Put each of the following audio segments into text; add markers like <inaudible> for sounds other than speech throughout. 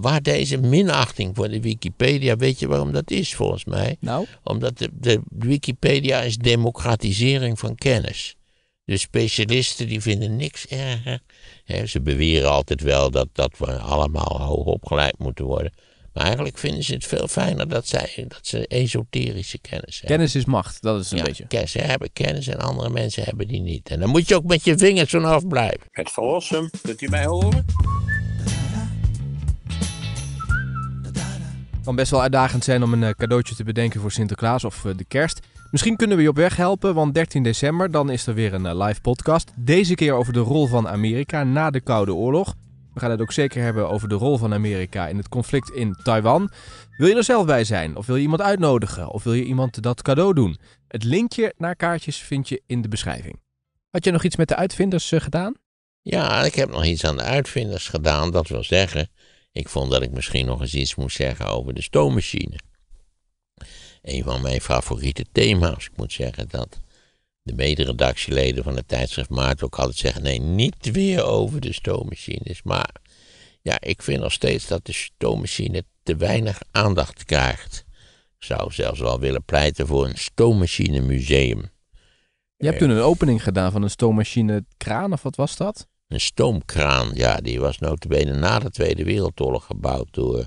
waar deze minachting voor de Wikipedia, weet je waarom dat is volgens mij? Nou? Omdat de, Wikipedia is democratisering van kennis. De specialisten die vinden niks erger. ze beweren altijd wel dat, dat we allemaal hoog opgeleid moeten worden. Maar eigenlijk vinden ze het veel fijner dat, zij, dat ze esoterische kennis hebben. Kennis is macht, dat is een ja, beetje. Ze hebben kennis en andere mensen hebben die niet. En dan moet je ook met je vingers vanaf blijven. Het verlossen, kunt u mij horen? kan best wel uitdagend zijn om een eh, cadeautje te bedenken voor Sinterklaas of eh, de kerst. Misschien kunnen we je op weg helpen, want 13 december dan is er weer een eh, live podcast. Deze keer over de rol van Amerika na de Koude Oorlog. We gaan het ook zeker hebben over de rol van Amerika in het conflict in Taiwan. Wil je er zelf bij zijn? Of wil je iemand uitnodigen? Of wil je iemand dat cadeau doen? Het linkje naar kaartjes vind je in de beschrijving. Had je nog iets met de uitvinders gedaan? Ja, ik heb nog iets aan de uitvinders gedaan. Dat wil zeggen, ik vond dat ik misschien nog eens iets moest zeggen over de stoommachine. Een van mijn favoriete thema's. Ik moet zeggen dat de mederedactieleden van het tijdschrift Maart ook altijd zeggen: nee, niet weer over de stoommachines. Maar ja, ik vind nog steeds dat de stoommachine te weinig aandacht krijgt. Ik zou zelfs wel willen pleiten voor een stoommachine museum. Je hebt eh, toen een opening gedaan van een stoommachine kraan, of wat was dat? Een stoomkraan, ja, die was notabene na de Tweede Wereldoorlog gebouwd door...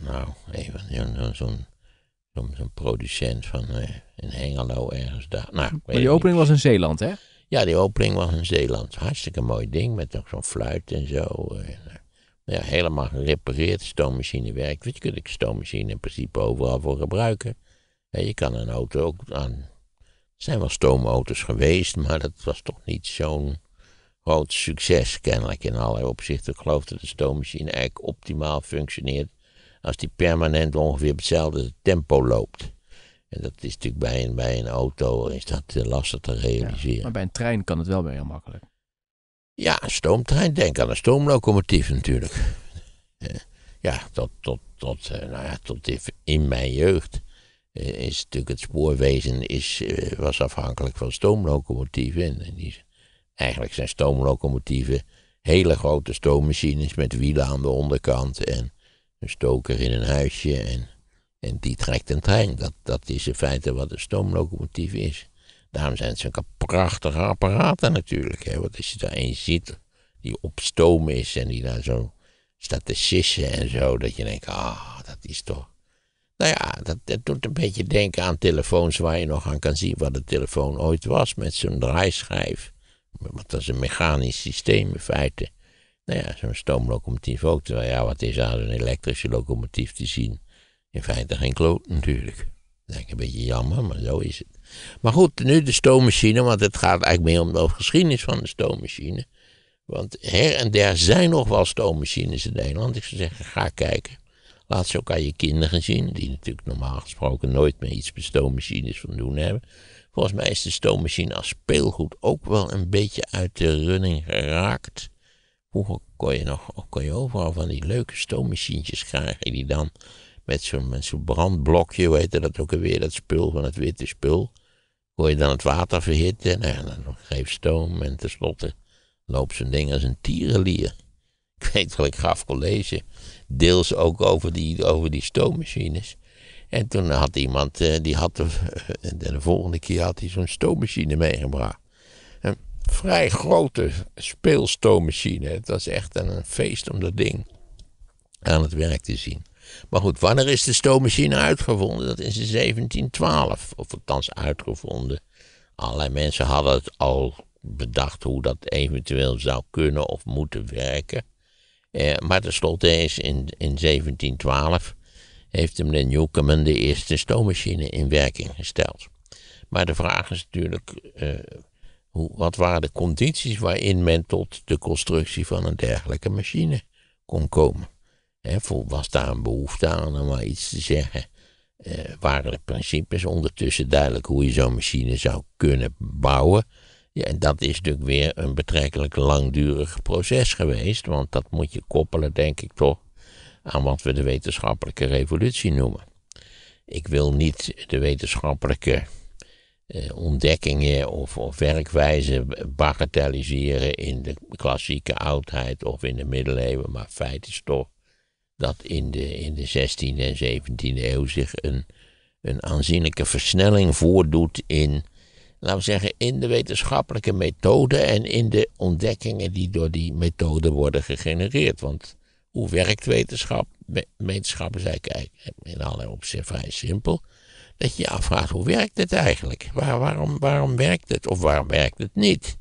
Nou, even zo'n zo'n producent van uh, in Hengelo ergens daar. Nou, maar die opening was in Zeeland, hè? Ja, die opening was in Zeeland. Hartstikke mooi ding, met zo'n fluit en zo. Eh, eh, ja, helemaal gerepareerd, stoommachine werkt. Weet je kunt de stoommachine in principe overal voor gebruiken. je kan een auto ook aan... Er zijn wel stoomauto's geweest, maar dat was toch niet zo'n groot succes kennelijk in allerlei opzichten. Ik geloof dat de stoommachine eigenlijk optimaal functioneert als die permanent ongeveer op hetzelfde tempo loopt. En dat is natuurlijk bij een, bij een auto is dat eh, lastig te realiseren. maar bij een trein kan het wel weer heel makkelijk. Ja, een stoomtrein. Denk aan een stoomlocomotief natuurlijk. Eh, ja, tot, tot, tot, eh, nou ja, tot in mijn jeugd is natuurlijk het spoorwezen is, was afhankelijk van stoomlocomotieven. En die Eigenlijk zijn stoomlocomotieven hele grote stoommachines met wielen aan de onderkant en een stoker in een huisje en, en die trekt een trein. Dat, dat is in feite wat een stoomlocomotief is. Daarom zijn het zulke prachtige apparaten natuurlijk. Hè? Want als je daar één ziet die op stoom is en die daar zo staat te sissen en zo, dat je denkt, ah, dat is toch... Nou ja, dat, dat, doet een beetje denken aan telefoons waar je nog aan kan zien wat een telefoon ooit was met zo'n draaischijf. Want dat is een mechanisch systeem in feite. Nou ja, zo'n stoomlocomotief ook. Terwijl ja, wat is aan een elektrische locomotief te zien? In feite geen kloot natuurlijk. Dat is een beetje jammer, maar zo is het. Maar goed, nu de stoommachine, want het gaat eigenlijk meer om de geschiedenis van de stoommachine. Want her en der zijn nog wel stoommachines in Nederland. Ik zou zeggen, ga kijken. Laat ze ook aan je kinderen zien, die natuurlijk normaal gesproken nooit meer iets met stoommachines van doen hebben. Volgens mij is de stoommachine als speelgoed ook wel een beetje uit de running geraakt. Vroeger kon je nog kon je overal van die leuke stoommachientjes krijgen die dan met zo'n zo brandblokje, weet je dat ook alweer, dat spul van het witte spul. Kon je dan het water verhitten en dan geeft stoom en tenslotte loopt zo'n ding als een tierenlier. Ik weet wel, ik gaf college, deels ook over die, over die stoommachines. En toen had iemand, eh, die had eh, de, volgende keer had hij zo'n stoommachine meegebracht. Een vrij grote speelstoommachine. Het was echt een, feest om dat ding aan het werk te zien. Maar goed, wanneer is de stoommachine uitgevonden? Dat is in 1712, of althans uitgevonden. Allerlei mensen hadden het al bedacht hoe dat eventueel zou kunnen of moeten werken. Eh, maar tenslotte is in 1712 heeft meneer Newcomen de eerste stoommachine in werking gesteld. Maar de vraag is natuurlijk, eh, hoe, wat waren de condities waarin men tot de constructie van een dergelijke machine kon komen? was daar een behoefte aan om maar iets te zeggen? Eh, waren de principes ondertussen duidelijk hoe je zo'n machine zou kunnen bouwen? Ja, en dat is natuurlijk weer een betrekkelijk langdurig proces geweest, want dat moet je koppelen, denk ik toch, aan wat we de wetenschappelijke revolutie noemen. Ik wil niet de wetenschappelijke eh, ontdekkingen of, werkwijze werkwijzen bagatelliseren in de klassieke oudheid of in de middeleeuwen, maar feit is toch dat in de, in de 16e en 17e eeuw zich een, een aanzienlijke versnelling voordoet in, laten we zeggen, in de wetenschappelijke methode en in de ontdekkingen die door die methode worden gegenereerd. Want hoe werkt wetenschap? Wetenschap is eigenlijk in alle opzichten vrij simpel. Dat je je afvraagt, hoe werkt het eigenlijk? Waar, waarom, waarom werkt het of waarom werkt het niet?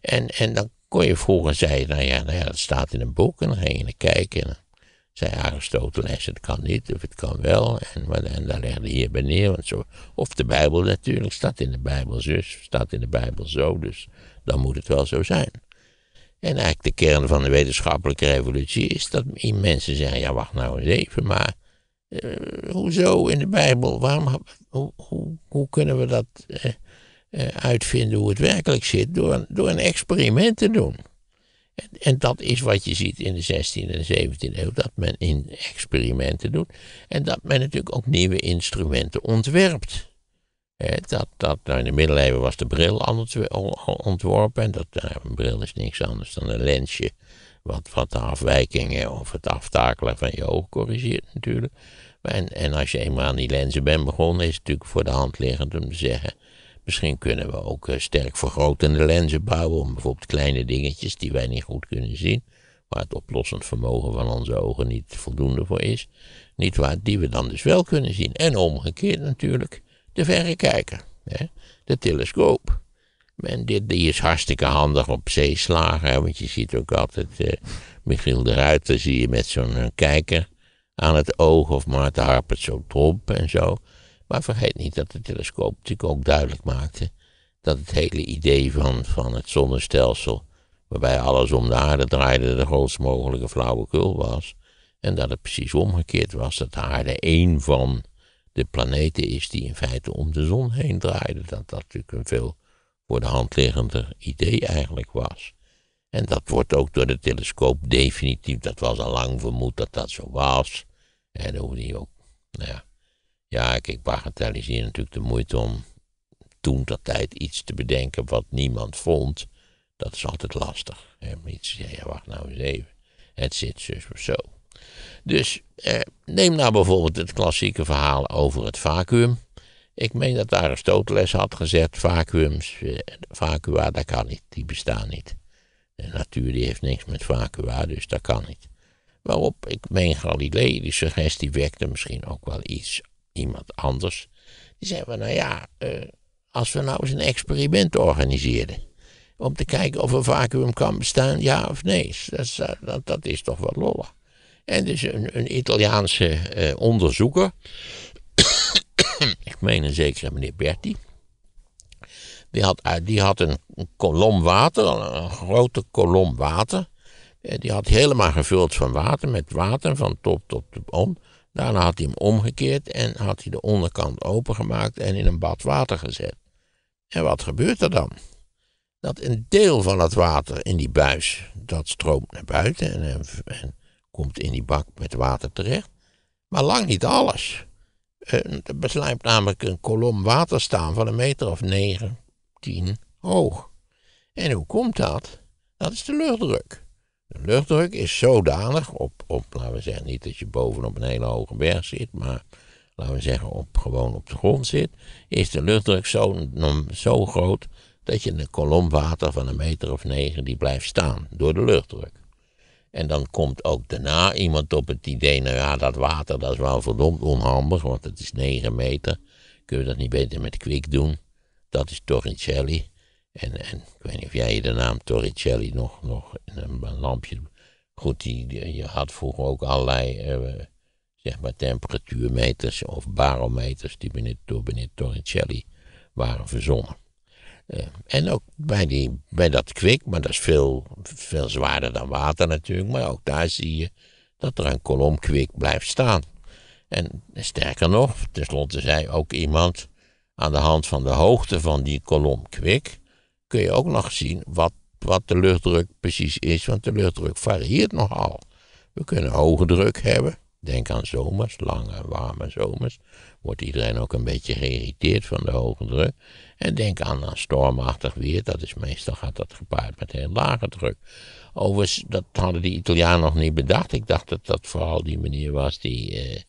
En, en dan kon je vroeger zeggen, nou ja, nou ja, dat staat in een boek. En dan ging je naar kijken. En dan zei Aristoteles, het kan niet of het kan wel. En, dan daar legde je bij neer. Want zo, of de Bijbel natuurlijk, staat in de Bijbel zus, staat in de Bijbel zo. Dus dan moet het wel zo zijn. En eigenlijk de kern van de wetenschappelijke revolutie is dat mensen zeggen: ja, wacht nou eens even, maar eh, hoezo in de Bijbel? Waarom, hoe, hoe, kunnen we dat eh, eh, uitvinden hoe het werkelijk zit? Door, door een experiment te doen. En, en, dat is wat je ziet in de 16e en 17e eeuw: dat men in experimenten doet. En dat men natuurlijk ook nieuwe instrumenten ontwerpt. Eh, dat, dat, nou, in de middeleeuwen was de bril anders ontworpen. En dat, nou, een bril is niks anders dan een lensje. Wat, wat de afwijkingen of het aftakelen van je oog corrigeert natuurlijk. En, en als je eenmaal aan die lenzen bent begonnen, is het natuurlijk voor de hand liggend om te zeggen. Misschien kunnen we ook eh, sterk vergrotende lenzen bouwen. Om bijvoorbeeld kleine dingetjes die wij niet goed kunnen zien. Waar het oplossend vermogen van onze ogen niet voldoende voor is. Niet waar, die we dan dus wel kunnen zien. En omgekeerd natuurlijk de verrekijker, hè? de telescoop. En dit, die is hartstikke handig op zeeslagen, want je ziet ook altijd eh, Michiel de Ruiter zie je met zo'n eh, kijker aan het oog of Maarten Harpert zo tromp en zo. Maar vergeet niet dat de telescoop natuurlijk ook duidelijk maakte dat het hele idee van, van het zonnestelsel, waarbij alles om de aarde draaide, de grootst mogelijke flauwekul was. En dat het precies omgekeerd was, dat de aarde één van de planeten is die in feite om de zon heen draaide. Dat dat natuurlijk een veel voor de hand liggender idee eigenlijk was. En dat wordt ook door de telescoop definitief, dat was al lang vermoed dat dat zo was. En dan die ook, nou ja, ja, kijk, bagatelliseer natuurlijk de moeite om toen dat tijd iets te bedenken wat niemand vond. Dat is altijd lastig. Hè? Iets, ja, wacht nou eens even. Het zit zo zo. Dus eh, neem nou bijvoorbeeld het klassieke verhaal over het vacuüm. Ik meen dat Aristoteles had gezegd: vacuums, eh, vacua, dat kan niet, die bestaan niet. De natuur die heeft niks met vacua, dus dat kan niet. Waarop ik meen Galilei, die suggestie wekte misschien ook wel iets, iemand anders. Die zei: van, Nou ja, eh, als we nou eens een experiment organiseerden om te kijken of een vacuüm kan bestaan, ja of nee. Dat, eh, dat, dat is toch wel lollig. En dus een, een Italiaanse eh, onderzoeker, ik meen een zekere meneer Berti, die had, eh, die had een, kolom water, een, grote kolom water. Eh, die had helemaal gevuld van water, met water van top tot om. Daarna had hij hem omgekeerd en had hij de onderkant opengemaakt en in een bad water gezet. En wat gebeurt er dan? Dat een deel van het water in die buis, dat stroomt naar buiten en, en, komt in die bak met water terecht. Maar lang niet alles. Eh, er beslijpt namelijk een kolom water staan van een meter of 9, 10 hoog. En hoe komt dat? Dat is de luchtdruk. De luchtdruk is zodanig op, op laten we zeggen, niet dat je bovenop een hele hoge berg zit, maar laten we zeggen, op, gewoon op de grond zit, is de luchtdruk zo, zo groot dat je een kolom water van een meter of negen die blijft staan door de luchtdruk. En dan komt ook daarna iemand op het idee, nou ja, dat water dat is wel verdomd onhandig, want het is 9 meter. Kunnen we dat niet beter met kwik doen? Dat is Torricelli. En, en ik weet niet of jij de naam Torricelli nog, nog een, lampje... Goed, die, je had vroeger ook allerlei eh, zeg maar temperatuurmeters of barometers die door meneer Torricelli waren verzonnen en ook bij, die, bij dat kwik, maar dat is veel, veel zwaarder dan water natuurlijk. Maar ook daar zie je dat er een kolom kwik blijft staan. En sterker nog, tenslotte zei ook iemand aan de hand van de hoogte van die kolom kwik, kun je ook nog zien wat, wat de luchtdruk precies is, want de luchtdruk varieert nogal. We kunnen hoge druk hebben, denk aan zomers, lange warme zomers wordt iedereen ook een beetje geïrriteerd van de hoge druk. En denk aan, een stormachtig weer, dat is meestal gaat dat gepaard met heel lage druk. Overigens, dat hadden die Italianen nog niet bedacht. Ik dacht dat dat vooral die meneer was die, eh,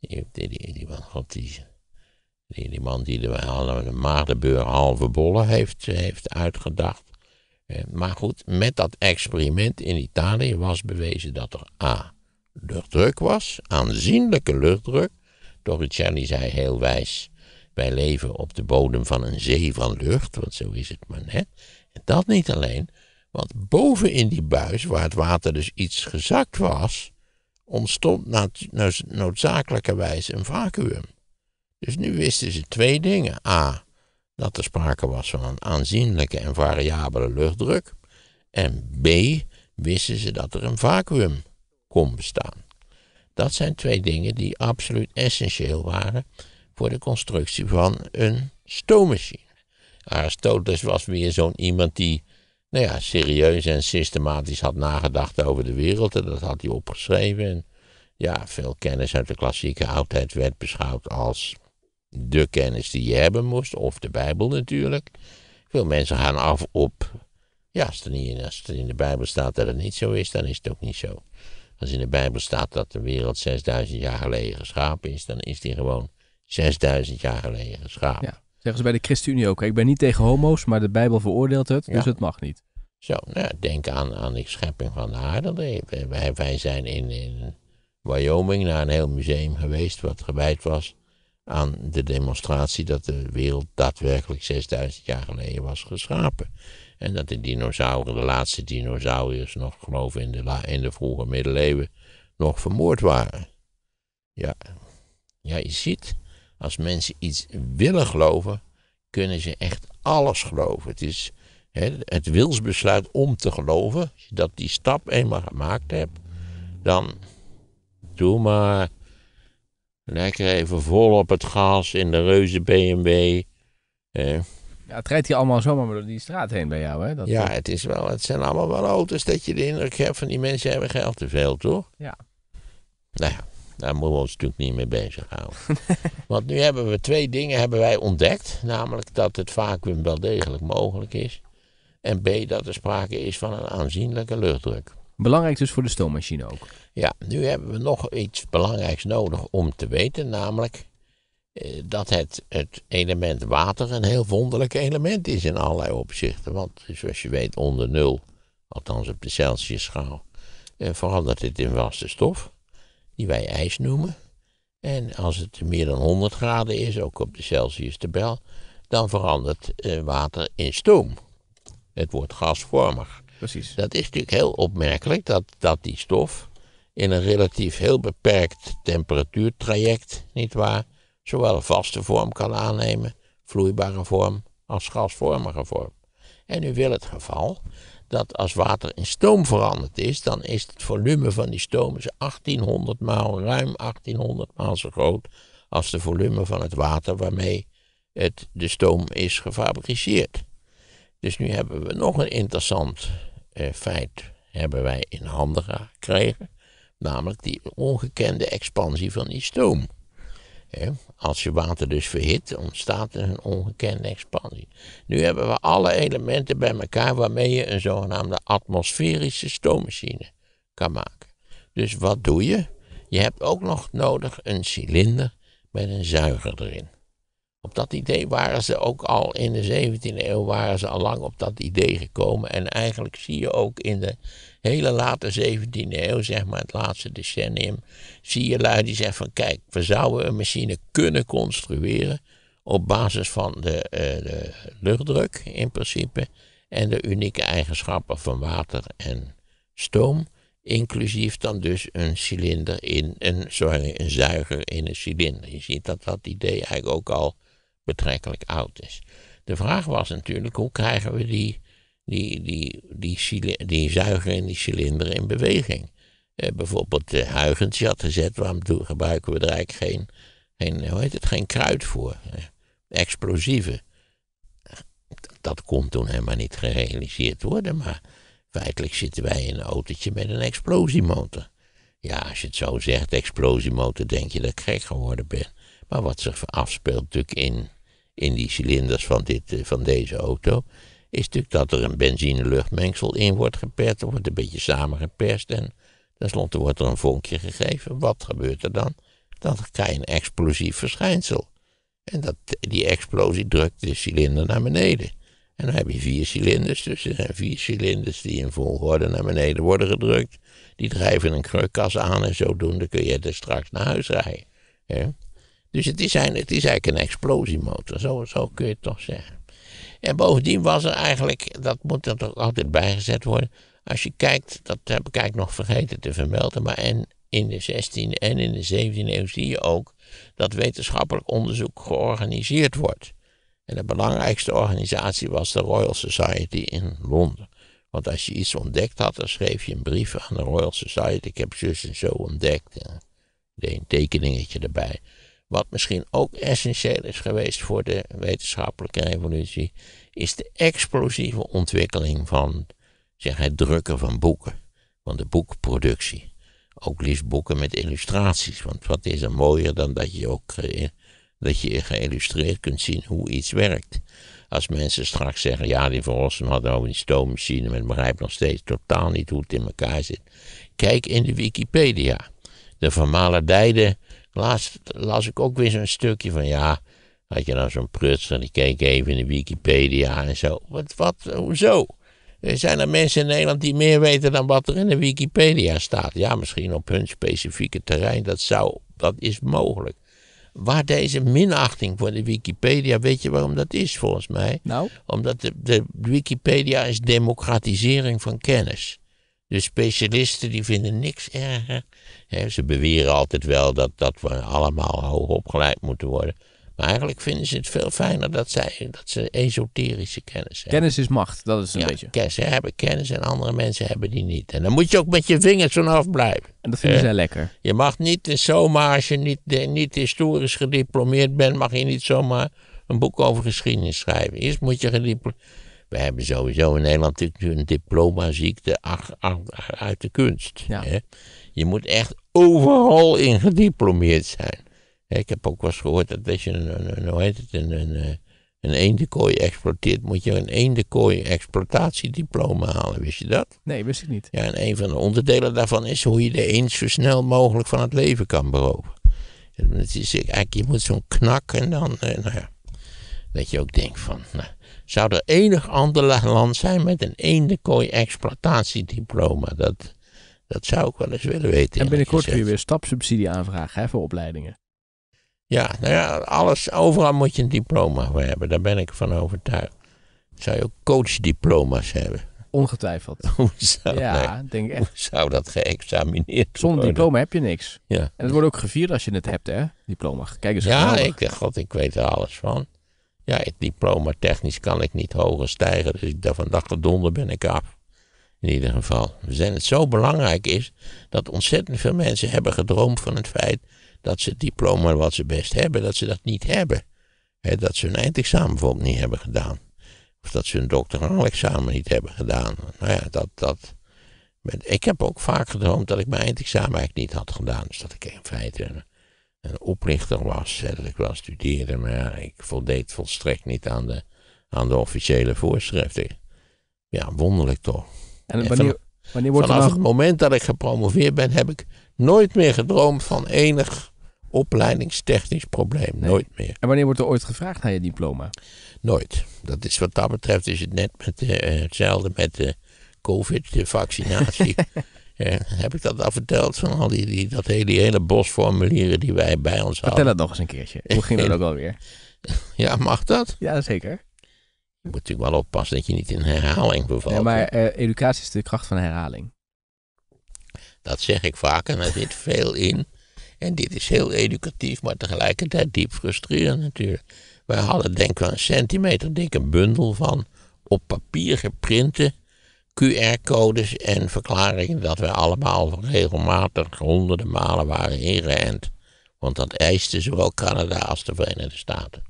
die, die, die, man, God, die, die, man die de, Maardebeur halve bollen heeft, eh, heeft uitgedacht. Eh, maar goed, met dat experiment in Italië was bewezen dat er A. luchtdruk was, aanzienlijke luchtdruk. Torricelli zei heel wijs, wij leven op de bodem van een zee van lucht, want zo is het maar net. En dat niet alleen, want boven in die buis, waar het water dus iets gezakt was, ontstond noodzakelijkerwijs een vacuüm. Dus nu wisten ze twee dingen. A, dat er sprake was van een aanzienlijke en variabele luchtdruk. En B, wisten ze dat er een vacuüm kon bestaan. Dat zijn twee dingen die absoluut essentieel waren voor de constructie van een stoommachine. Aristoteles was weer zo'n iemand die nou ja, serieus en systematisch had nagedacht over de wereld. En dat had hij opgeschreven. En ja, veel kennis uit de klassieke oudheid werd beschouwd als de kennis die je hebben moest. Of de Bijbel natuurlijk. Veel mensen gaan af op. Ja, als niet, als het in de Bijbel staat dat het niet zo is, dan is het ook niet zo. Als in de Bijbel staat dat de wereld 6000 jaar geleden geschapen is, dan is die gewoon 6000 jaar geleden geschapen. Ja, zeggen ze bij de ChristenUnie ook. Ik ben niet tegen homo's, maar de Bijbel veroordeelt het, dus het mag niet. Zo, nou, denk aan, aan de schepping van de aarde. Wij, wij zijn in, in Wyoming naar een heel museum geweest wat gewijd was aan de demonstratie dat de wereld daadwerkelijk 6000 jaar geleden was geschapen. En dat de dinosauriërs, de laatste dinosauriërs nog, geloof in de, in de vroege middeleeuwen nog vermoord waren. Ja. ja, je ziet, als mensen iets willen geloven, kunnen ze echt alles geloven. Het is hè, het wilsbesluit om te geloven, als je dat die stap eenmaal gemaakt hebt, dan doe maar lekker even vol op het gas in de reuze BMW. Hè. Ja, het rijdt hier allemaal zomaar door die straat heen bij jou, hè? Dat, ja, eh, het, is wel, het zijn allemaal wel auto's dat je de indruk hebt van die mensen hebben geld te veel, toch? Ja. Nou ja, daar moeten we ons natuurlijk niet mee bezighouden. <laughs> Want nu hebben we twee dingen hebben wij ontdekt. Namelijk dat het vacuüm wel degelijk mogelijk is. En B, dat er sprake is van een aanzienlijke luchtdruk. Belangrijk dus voor de stoommachine ook. Ja, nu hebben we nog iets belangrijks nodig om te weten. Namelijk eh, dat het, het element water een heel wonderlijk element is in allerlei opzichten. Want zoals je weet, onder nul, althans op de Celsius-schaal, eh, verandert het in vaste stof, die wij ijs noemen. En als het meer dan 100 graden is, ook op de Celsius-tabel, dan verandert eh, water in stoom. Het wordt gasvormig. Precies. Dat is natuurlijk heel opmerkelijk dat, dat die stof in een relatief heel beperkt temperatuurtraject, nietwaar, zowel een vaste vorm kan aannemen, vloeibare vorm, als gasvormige vorm. En nu wil het geval dat als water in stoom veranderd is, dan is het volume van die stoom 1800 maal, ruim 1800 maal zo groot als de volume van het water waarmee het, de stoom is gefabriceerd. Dus nu hebben we nog een interessant eh, feit hebben wij in handen gekregen, namelijk die ongekende expansie van die stoom. Als je water dus verhit, ontstaat er een ongekende expansie. Nu hebben we alle elementen bij elkaar waarmee je een zogenaamde atmosferische stoommachine kan maken. Dus wat doe je? Je hebt ook nog nodig een cilinder met een zuiger erin. Op dat idee waren ze ook al in de 17e eeuw waren ze al lang op dat idee gekomen. En eigenlijk zie je ook in de hele late 17e eeuw, zeg maar het laatste decennium, zie je lui die zeggen van kijk, we zouden een machine kunnen construeren op basis van de, eh, de luchtdruk in principe en de unieke eigenschappen van water en stoom. Inclusief dan dus een cilinder in een zuiger in een cilinder. Je ziet dat dat idee eigenlijk ook al betrekkelijk oud is. De vraag was natuurlijk, hoe krijgen we die, die, die, die, die zuiger en die cilinder in beweging? Eh, bijvoorbeeld de eh, Huygens die had gezet, waarom gebruiken we er eigenlijk geen, geen, hoe heet het, geen kruid voor? Eh, explosieven. Dat kon toen helemaal niet gerealiseerd worden, maar feitelijk zitten wij in een autootje met een explosiemotor. Ja, als je het zo zegt, explosiemotor, denk je dat ik gek geworden ben. Maar wat zich afspeelt natuurlijk in, in die cilinders van, dit, eh, van deze auto, is natuurlijk dat er een benzine-luchtmengsel in wordt geperst. Er wordt een beetje samengeperst en tenslotte wordt er een vonkje gegeven. Wat gebeurt er dan? Dan krijg je een explosief verschijnsel. En dat, die explosie drukt de cilinder naar beneden. En dan heb je vier cilinders, dus er zijn vier cilinders die in volgorde naar beneden worden gedrukt. Die drijven een krukkas aan en zodoende kun je er straks naar huis rijden. Ja. Dus het is, het is eigenlijk een explosiemotor, zo, zo kun je het toch zeggen. En bovendien was er eigenlijk, dat moet er toch altijd bijgezet worden. Als je kijkt, dat heb ik eigenlijk nog vergeten te vermelden, maar en in de 16e en in de 17e eeuw zie je ook dat wetenschappelijk onderzoek georganiseerd wordt. En de belangrijkste organisatie was de Royal Society in Londen. Want als je iets ontdekt had, dan schreef je een brief aan de Royal Society. Ik heb zus en zo ontdekt. En deed een tekeningetje erbij. Wat misschien ook essentieel is geweest voor de wetenschappelijke revolutie, is de explosieve ontwikkeling van zeg het drukken van boeken, van de boekproductie. Ook liefst boeken met illustraties, want wat is er mooier dan dat je ook eh, dat je geïllustreerd kunt zien hoe iets werkt. Als mensen straks zeggen, ja, die Verrossen hadden nou over een stoommachine, men begrijpt nog steeds totaal niet hoe het in elkaar zit. Kijk in de Wikipedia. De vermaledijde Laatst las ik ook weer zo'n stukje van ja, had je nou zo'n pruts en ik keek even in de Wikipedia en zo. Wat, wat, hoezo? Zijn er mensen in Nederland die meer weten dan wat er in de Wikipedia staat? Ja, misschien op hun specifieke terrein, dat zou, dat is mogelijk. Waar deze minachting voor de Wikipedia, weet je waarom dat is volgens mij? Nou? Omdat de, de Wikipedia is democratisering van kennis. De specialisten die vinden niks erger. ze beweren altijd wel dat, dat we allemaal hoog opgeleid moeten worden. Maar eigenlijk vinden ze het veel fijner dat, zij, dat ze esoterische kennis hebben. Kennis is macht, dat is een ja, beetje. Ze hebben kennis en andere mensen hebben die niet. En dan moet je ook met je vingers vanaf blijven. En dat vinden uh, zij lekker. Je mag niet zomaar, als je niet, eh, niet historisch gediplomeerd bent, mag je niet zomaar een boek over geschiedenis schrijven. Eerst moet je gediplomeerd we hebben sowieso in Nederland natuurlijk een diploma ziekte uit de kunst. Hè? Je moet echt overal in gediplomeerd zijn. Ik heb ook wel eens gehoord dat als je een, een, hoe heet het, een, een, eh, een exploiteert, moet je een eendekooi exploitatiediploma halen. Wist je dat? Nee, wist ik niet. Ja, en een van de onderdelen daarvan is hoe je de eend zo snel mogelijk van het leven kan beroven. Het is, eigenlijk, je moet zo'n knak en dan, eh, nou ja, dat je ook denkt van, nou, zou er enig ander land zijn met een eendekooi exploitatiediploma Dat, dat zou ik wel eens willen weten. En binnenkort kun je weer stapsubsidie aanvragen hè, voor opleidingen. Ja, nou ja, alles, overal moet je een diploma voor hebben. Daar ben ik van overtuigd. Zou je ook coachdiploma's hebben? Ongetwijfeld. <laughs> Hoe zou, ja, denk echt. zou dat geëxamineerd worden? Zonder diploma heb je niks. Ja. En het wordt ook gevierd als je het hebt, hè? Diploma. Kijk eens. Ja, ik ik, god, ik weet er alles van. Ja, het diploma technisch kan ik niet hoger stijgen, dus van vandaag gedonder ben ik af. In ieder geval. zijn het zo belangrijk is dat ontzettend veel mensen hebben gedroomd van het feit dat ze het diploma wat ze best hebben, dat ze dat niet hebben. He, dat ze hun eindexamen bijvoorbeeld niet hebben gedaan. Of dat ze hun doctoraal examen niet hebben gedaan. Nou ja, dat, dat. Ik heb ook vaak gedroomd dat ik mijn eindexamen eigenlijk niet had gedaan. Dus dat ik in feite een oplichter was. En dat ik wel studeerde, maar ik voldeed volstrekt niet aan de, aan de officiële voorschriften. Ja, wonderlijk toch. En wanneer, wanneer wordt Vanaf het moment dat ik gepromoveerd ben, heb ik nooit meer gedroomd van enig opleidingstechnisch probleem. Nooit meer. En wanneer wordt er ooit gevraagd naar je diploma? Nooit. Dat is wat dat betreft is het net met, eh, hetzelfde met de COVID-vaccinatie. <laughs> Eh, heb ik dat al verteld? Van al die, dat hele, die hele bos die wij bij ons hadden. Vertel dat nog eens een keertje. Hoe ging dat ook alweer? <laughs> Ja, mag dat? Ja, zeker. Je moet natuurlijk wel oppassen dat je niet in herhaling vervalt. Ja, maar eh, educatie is de kracht van herhaling. Dat zeg ik vaak en daar zit veel in. En dit is heel educatief, maar tegelijkertijd diep frustrerend natuurlijk. Wij hadden denk ik wel een centimeter dikke bundel van op papier geprinte QR-codes en verklaringen dat we allemaal regelmatig honderden malen waren ingeënt. Want dat eiste zowel Canada als de Verenigde Staten.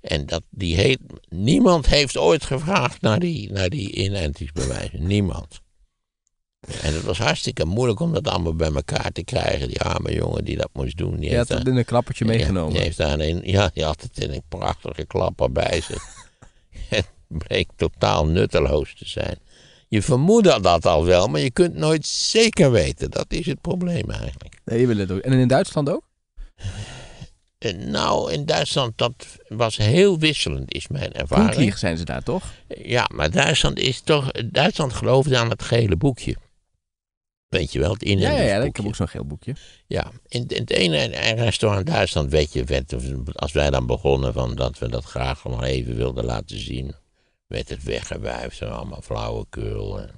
En dat, die heet, niemand heeft ooit gevraagd naar die, naar die inentingsbewijzen. Niemand. En het was hartstikke moeilijk om dat allemaal bij elkaar te krijgen. Die arme jongen die dat moest doen. Die, had het in een klappertje meegenomen. heeft daar ja, die had het in een prachtige klapper bij zich. <laughs> het bleek totaal nutteloos te zijn. Je vermoedt dat al wel, maar je kunt nooit zeker weten. Dat is het probleem eigenlijk. Nee, je wil het ook. En in Duitsland ook? Eh, nou, in Duitsland dat was heel wisselend, is mijn ervaring. Koeklieg zijn ze daar toch? Ja, maar Duitsland is toch. Duitsland geloofde aan het gele boekje. Weet je wel, het in Ja, ja, ja ik heb ook zo'n geel boekje. Ja, in, het ene restaurant in Duitsland, weet je, werd, als wij dan begonnen van dat we dat graag nog even wilden laten zien werd het weggewuifd en allemaal flauwekul. En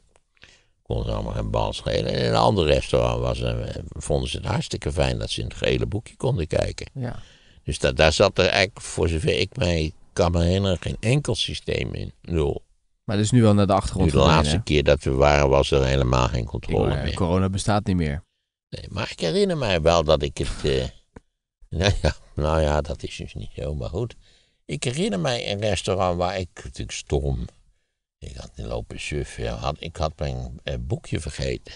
kon ze allemaal geen bal schelen. En in een ander restaurant was, eh, vonden ze het hartstikke fijn dat ze in het gele boekje konden kijken. Ja. Dus dat, daar zat er eigenlijk, voor zover ik mij kan herinneren, geen enkel systeem in. Nul. Maar dat is nu wel naar de achtergrond. Nu, de laatste keer dat we waren, was er helemaal geen controle eh, Corona bestaat niet meer. Nee, maar ik herinner mij wel dat ik het. Uh, <laughs> nou, ja, nou ja, dat is dus niet zo, maar goed. Ik herinner mij een restaurant waar ik natuurlijk stom. Ik had niet lopen suffen. Had, ik had mijn eh, boekje vergeten.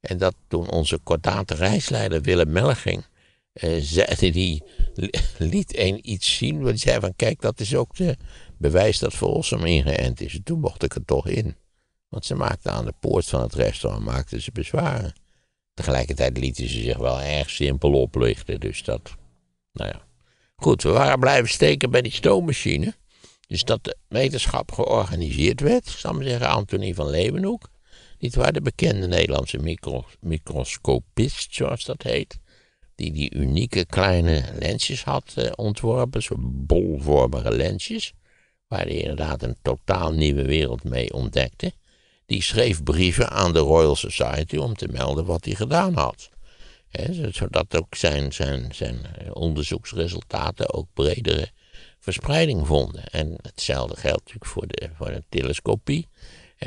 En dat toen onze kordate reisleider Willem Melging. Eh, die liet een iets zien. Want zei van kijk dat is ook de bewijs dat volsom ingeënt is. En toen mocht ik er toch in. Want ze maakten aan de poort van het restaurant maakten ze bezwaren. Tegelijkertijd lieten ze zich wel erg simpel oplichten. Dus dat, nou ja. Goed, we waren blijven steken bij die stoommachine. Dus dat de wetenschap georganiseerd werd, ik maar zeggen, Antonie van Leeuwenhoek. Niet waar, de bekende Nederlandse microscopist, zoals dat heet. Die die unieke kleine lensjes had eh, ontworpen, zo'n bolvormige lensjes. Waar hij inderdaad een totaal nieuwe wereld mee ontdekte. Die schreef brieven aan de Royal Society om te melden wat hij gedaan had zodat ook zijn, zijn, zijn eh, onderzoeksresultaten ook bredere verspreiding vonden. En hetzelfde geldt natuurlijk voor de, voor de telescopie.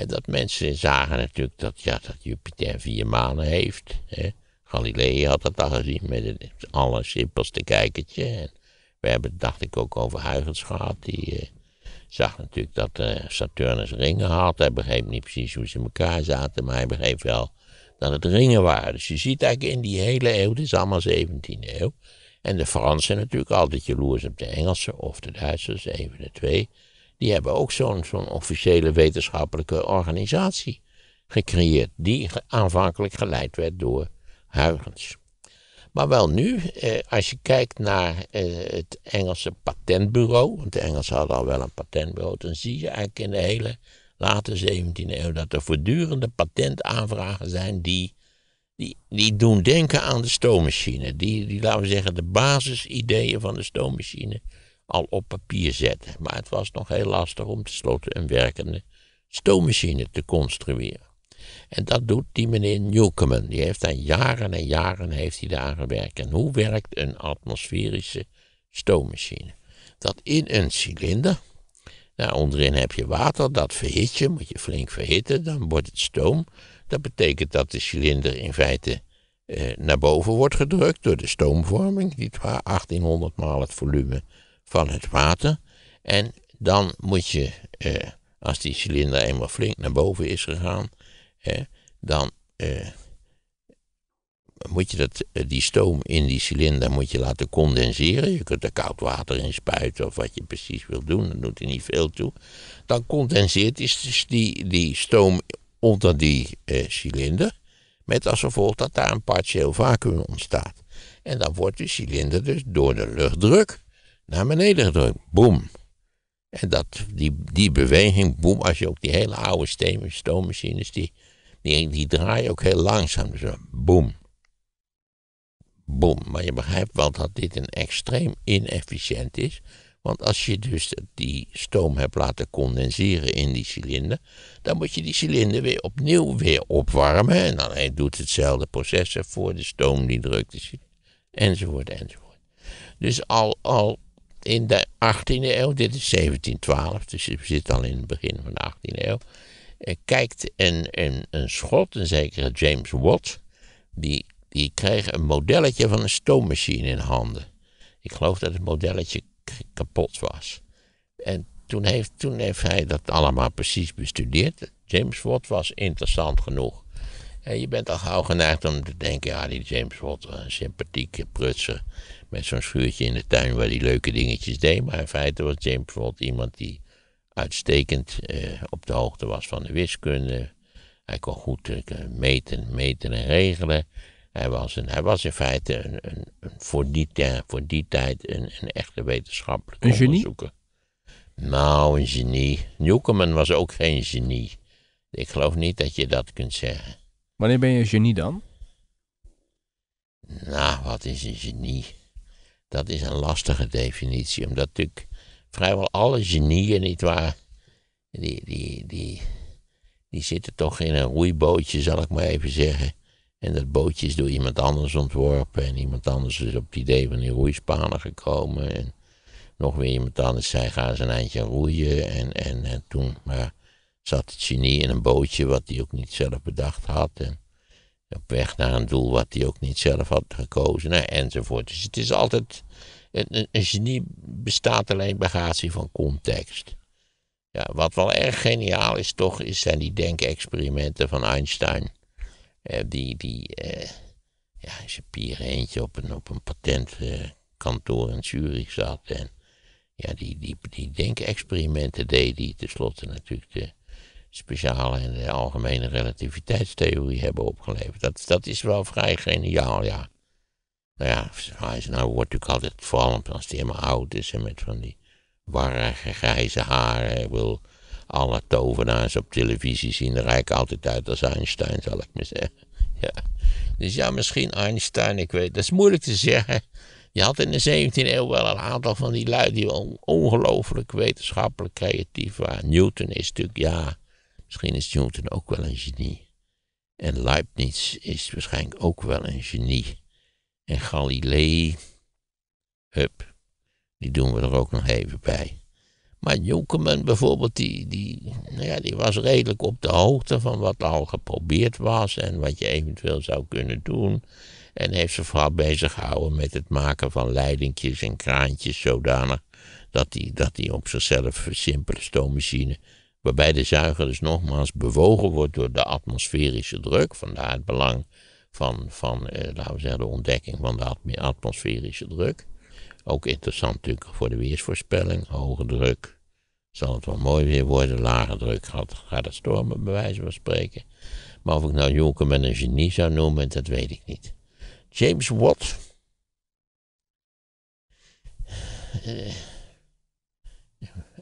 dat mensen zagen natuurlijk dat, ja, dat Jupiter vier manen heeft. He. Galilei had dat al gezien met het allersimpelste kijkertje. En we hebben het, dacht ik, ook over Huygens gehad. Die eh, zag natuurlijk dat eh, Saturnus ringen had. Hij begreep niet precies hoe ze in elkaar zaten, maar hij begreep wel dat het ringen waren. Dus je ziet eigenlijk in die hele eeuw, het is allemaal 17e eeuw. En de Fransen natuurlijk altijd jaloers op de Engelsen of de Duitsers, even de twee. Die hebben ook zo'n zo'n officiële wetenschappelijke organisatie gecreëerd. Die aanvankelijk geleid werd door Huygens. Maar wel nu, eh, als je kijkt naar eh, het Engelse patentbureau, want de Engelsen hadden al wel een patentbureau, dan zie je eigenlijk in de hele late 17e eeuw, dat er voortdurende patentaanvragen zijn die, die, die doen denken aan de stoommachine. Die, die, laten we zeggen, de basisideeën van de stoommachine al op papier zetten. Maar het was nog heel lastig om tenslotte een werkende stoommachine te construeren. En dat doet die meneer Newcomen. Die heeft daar jaren en jaren heeft hij daar gewerkt. En hoe werkt een atmosferische stoommachine? Dat in een cilinder, nou, onderin heb je water, dat verhit je, moet je flink verhitten, dan wordt het stoom. Dat betekent dat de cilinder in feite eh, naar boven wordt gedrukt door de stoomvorming, die 1800 maal het volume van het water. En dan moet je, eh, als die cilinder eenmaal flink naar boven is gegaan, dan eh, moet je dat, eh, die stoom in die cilinder moet je laten condenseren. Je kunt er koud water in spuiten of wat je precies wil doen. Dat doet er niet veel toe. Dan condenseert dus die, die stoom onder die eh, cilinder. Met als gevolg dat daar een partieel vacuüm ontstaat. En dan wordt die cilinder dus door de luchtdruk naar beneden gedrukt. Boom. En dat, die, die beweging, boom. als je ook die hele oude stoommachines, die, die, die draaien ook heel langzaam. Dus eh, boem bom. Maar je begrijpt wel dat dit een extreem inefficiënt is. Want als je dus die stoom hebt laten condenseren in die cilinder, dan moet je die cilinder weer opnieuw weer opwarmen. En dan doet hetzelfde proces voor de stoom die drukt Enzovoort, enzovoort. Dus al, al in de 18e eeuw, dit is 1712, dus je zit al in het begin van de 18e eeuw, eh, kijkt een, een, een schot, een zekere James Watt, die die kreeg een modelletje van een stoommachine in handen. Ik geloof dat het modelletje kapot was. En toen heeft, toen heeft hij dat allemaal precies bestudeerd. James Watt was interessant genoeg. En je bent al gauw geneigd om te denken, ja, die James Watt, een sympathieke prutser met zo'n schuurtje in de tuin waar hij leuke dingetjes deed. Maar in feite was James Watt iemand die uitstekend eh, op de hoogte was van de wiskunde. Hij kon goed eh, meten, meten en regelen. Hij was, een, hij was in feite een, een, voor, die, voor die tijd een, een echte wetenschappelijk een Genie? Nou, een genie. Newcomen was ook geen genie. Ik geloof niet dat je dat kunt zeggen. Wanneer ben je een genie dan? Nou, wat is een genie? Dat is een lastige definitie, omdat natuurlijk vrijwel alle genieën, nietwaar, die, die, die, die zitten toch in een roeibootje, zal ik maar even zeggen. En dat bootje is door iemand anders ontworpen. En iemand anders is op het idee van die roeispanen gekomen. En nog weer iemand anders zei, ga eens een eindje roeien. En, en, en toen maar zat het genie in een bootje wat hij ook niet zelf bedacht had. En op weg naar een doel wat hij ook niet zelf had gekozen. Nou, enzovoort. Dus het is altijd... Een, genie bestaat alleen bij gratie van context. Ja, wat wel erg geniaal is toch, is zijn die denkexperimenten van Einstein eh, die, die uh, ja, een eentje op een, op een patentkantoor in Zurich zat. En ja, die, die, die denkexperimenten deed, die tenslotte natuurlijk de speciale en de algemene relativiteitstheorie hebben opgeleverd. Dat, dat is wel vrij geniaal, ja. Nou ja, Eisenhower wordt natuurlijk altijd, vooral als hij helemaal oud is en met van die warrige grijze haren, wil alle tovenaars op televisie zien er eigenlijk altijd uit als Einstein, zal ik maar zeggen. <laughs> Ja. Dus ja, misschien Einstein, ik weet, dat is moeilijk te zeggen. Je had in de 17e eeuw wel een aantal van die lui die ongelooflijk wetenschappelijk creatief waren. Newton is natuurlijk, ja, misschien is Newton ook wel een genie. En Leibniz is waarschijnlijk ook wel een genie. En Galilei, hup, die doen we er ook nog even bij. Maar Jokeman bijvoorbeeld, die, die, nou ja, die was redelijk op de hoogte van wat al geprobeerd was en wat je eventueel zou kunnen doen. En heeft zich vooral bezig gehouden met het maken van leidingjes en kraantjes zodanig dat die, dat die op zichzelf simpele stoommachine, waarbij de zuiger dus nogmaals bewogen wordt door de atmosferische druk, vandaar het belang van, van eh, laten we zeggen, de ontdekking van de atmosferische druk. Ook interessant natuurlijk voor de weersvoorspelling. Hoge druk. Zal het wel mooi weer worden. Lage druk gaat, gaat het stormen, bij wijze van spreken. Maar of ik nou met een genie zou noemen, dat weet ik niet. James Watt. Uh,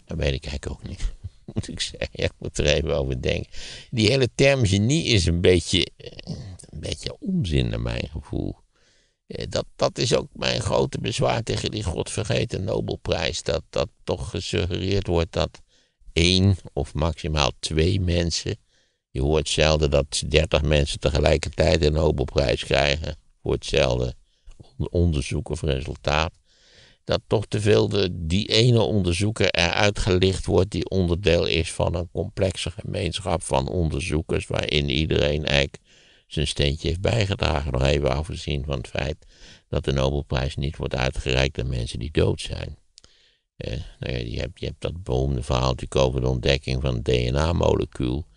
dat weet ik eigenlijk ook niet. <laughs> Moet ik zeggen, ik moet er even over denken. Die hele term genie is een beetje, eh, een beetje onzin naar mijn gevoel. Eh, dat, dat is ook mijn grote bezwaar tegen die godvergeten Nobelprijs. Dat, dat toch gesuggereerd wordt dat één of maximaal twee mensen. Je hoort zelden dat 30 mensen tegelijkertijd een Nobelprijs krijgen. Voor hetzelfde onderzoek of resultaat. Dat toch te veel de, die ene onderzoeker eruit gelicht wordt die onderdeel is van een complexe gemeenschap van onderzoekers. Waarin iedereen eigenlijk zijn steentje heeft bijgedragen. Nog even afgezien van het feit dat de Nobelprijs niet wordt uitgereikt aan mensen die dood zijn. Eh, nou ja, je, hebt, je hebt dat beroemde verhaal over de ontdekking van het DNA-molecuul.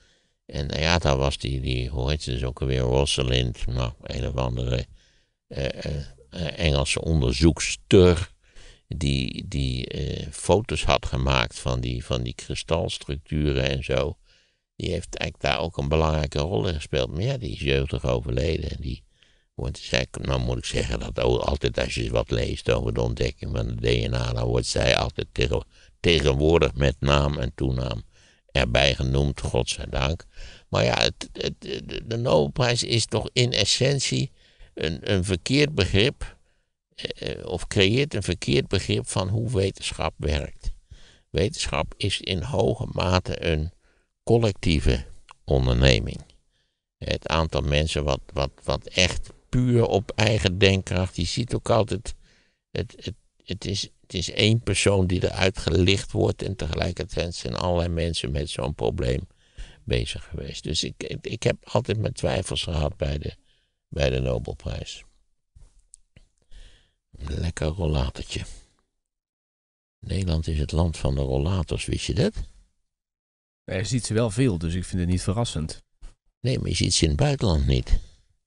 En nou ja, daar was die, die hoe heet ze dus ook alweer, Rosalind, nou, een of andere eh, eh, eh, Engelse onderzoekster die, die eh, foto's had gemaakt van die, van die kristalstructuren en zo. Die heeft eigenlijk daar ook een belangrijke rol in gespeeld. Maar ja, die is jeugdig overleden. En die wordt zij, dus nou moet ik zeggen dat altijd als je wat leest over de ontdekking van de DNA, dan wordt zij altijd tegenwoordig met naam en toenaam erbij genoemd, godzijdank. Maar ja, het, het, de, Nobelprijs is toch in essentie een, een verkeerd begrip, eh, eh, of creëert een verkeerd begrip van hoe wetenschap werkt. Wetenschap is in hoge mate een collectieve onderneming. Het aantal mensen wat, wat, wat echt puur op eigen denkkracht, die ziet ook altijd, het, het, het, is, het is één persoon die eruit gelicht wordt en tegelijkertijd zijn allerlei mensen met zo'n probleem bezig geweest. Dus ik, ik heb altijd mijn twijfels gehad bij de, bij de Nobelprijs. Lekker rollatertje. Nederland is het land van de rollators, wist je dat? Je ziet ze wel veel, dus ik vind het niet verrassend. Nee, maar je ziet ze in het buitenland niet.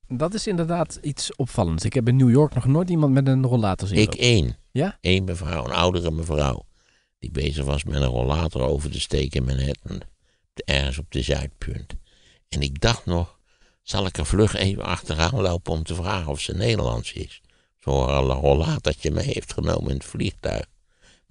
Dat is inderdaad iets opvallends. Ik heb in New York nog nooit iemand met een rollator zien. Ik één. Ja? Eén mevrouw, een oudere mevrouw. Die bezig was met een rollator over te steken in Manhattan. Ergens op de Zuidpunt. En ik dacht nog, zal ik er vlug even achteraan lopen om te vragen of ze Nederlands is. Zo'n rollatortje mee heeft genomen in het vliegtuig.